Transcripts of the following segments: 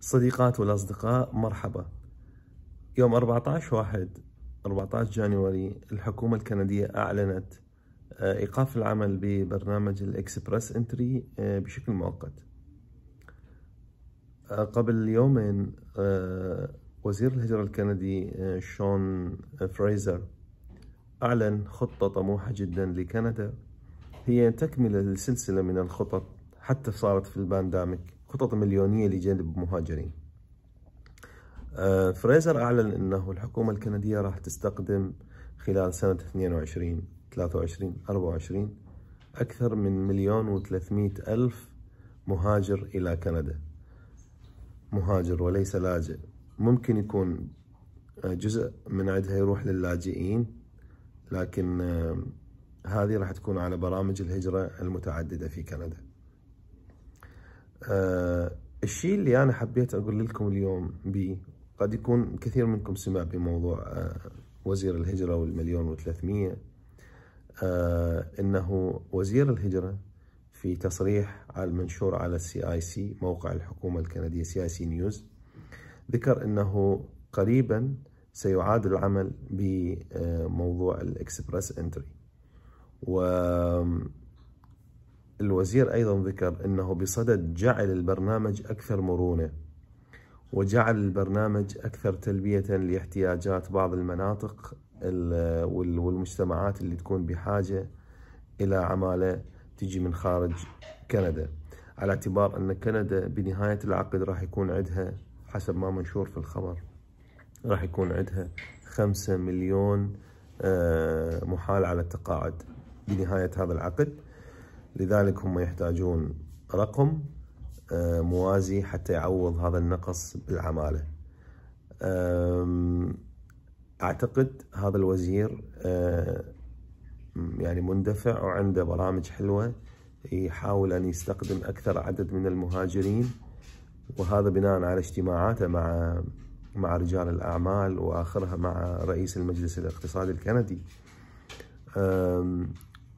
صديقات والأصدقاء مرحبا يوم 14 واحد 14 جانوري الحكومة الكندية أعلنت آه، إيقاف العمل ببرنامج الإكسبرس انتري آه، بشكل مؤقت آه، قبل يومين وزير الهجرة الكندي شون فريزر أعلن خطة طموحة جدا لكندا هي تكملة لسلسلة من الخطط حتى صارت في البانداميك خطط مليونية لجلب مهاجرين آه، فريزر أعلن أنه الحكومة الكندية راح تستقدم خلال سنة 22 23 24 أكثر من مليون وثلاثمائة ألف مهاجر إلى كندا مهاجر وليس لاجئ ممكن يكون آه، جزء من عدها يروح للاجئين لكن آه، هذه راح تكون على برامج الهجرة المتعددة في كندا آه الشيء اللي أنا حبيت أقول لكم اليوم بي قد يكون كثير منكم سمع بموضوع آه وزير الهجرة والمليون و300 آه إنه وزير الهجرة في تصريح على المنشور على السي آي سي موقع الحكومة الكندية سي آي سي نيوز ذكر أنه قريبا سيعاد العمل بموضوع الإكسبرس انتري و الوزير أيضا ذكر أنه بصدد جعل البرنامج أكثر مرونة وجعل البرنامج أكثر تلبية لاحتياجات بعض المناطق والمجتمعات اللي تكون بحاجة إلى عمالة تجي من خارج كندا على اعتبار أن كندا بنهاية العقد راح يكون عندها حسب ما منشور في الخبر راح يكون عندها خمسة مليون آه، محال على التقاعد بنهاية هذا العقد لذلك هم يحتاجون رقم آه، موازي حتى يعوض هذا النقص بالعمالة أعتقد هذا الوزير يعني مندفع وعنده برامج حلوة يحاول أن يستخدم أكثر عدد من المهاجرين وهذا بناء على اجتماعاته مع مع رجال الأعمال وآخرها مع رئيس المجلس الاقتصادي الكندي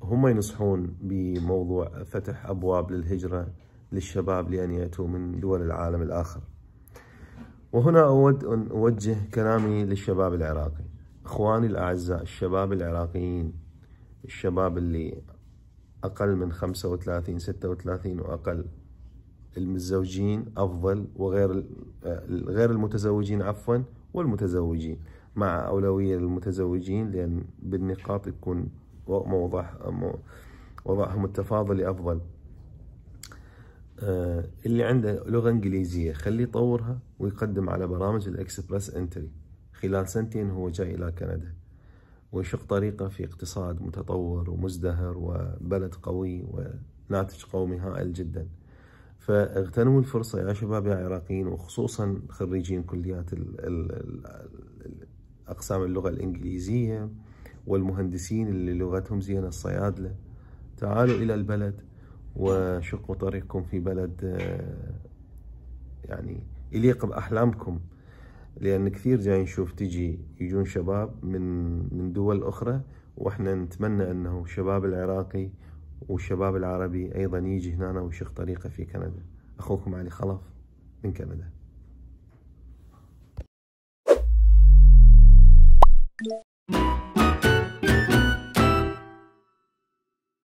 هم ينصحون بموضوع فتح أبواب للهجرة للشباب لأن يأتوا من دول العالم الآخر وهنا أود أن أوجه كلامي للشباب العراقي إخواني الأعزاء الشباب العراقيين الشباب اللي أقل من 35 36 وأقل المتزوجين أفضل وغير آه، غير المتزوجين عفوا والمتزوجين مع أولوية للمتزوجين لأن بالنقاط يكون وضع وضعهم التفاضلي أفضل آه، اللي عنده لغة إنجليزية خليه يطورها ويقدم على برامج الإكسبرس إنتري خلال سنتين هو جاي إلى كندا ويشق طريقه في اقتصاد متطور ومزدهر وبلد قوي وناتج قومي هائل جدا فاغتنموا الفرصة يا شباب يا عراقيين وخصوصا خريجين كليات الاقسام أقسام اللغة الإنجليزية والمهندسين اللي لغتهم زينة الصيادلة تعالوا إلى البلد وشقوا طريقكم في بلد آه، يعني يليق بأحلامكم لأن كثير جاي نشوف تجي يجون شباب من من دول أخرى وإحنا نتمنى أنه الشباب العراقي والشباب العربي أيضا يجي هنا ويشق طريقه في كندا أخوكم علي خلف من كندا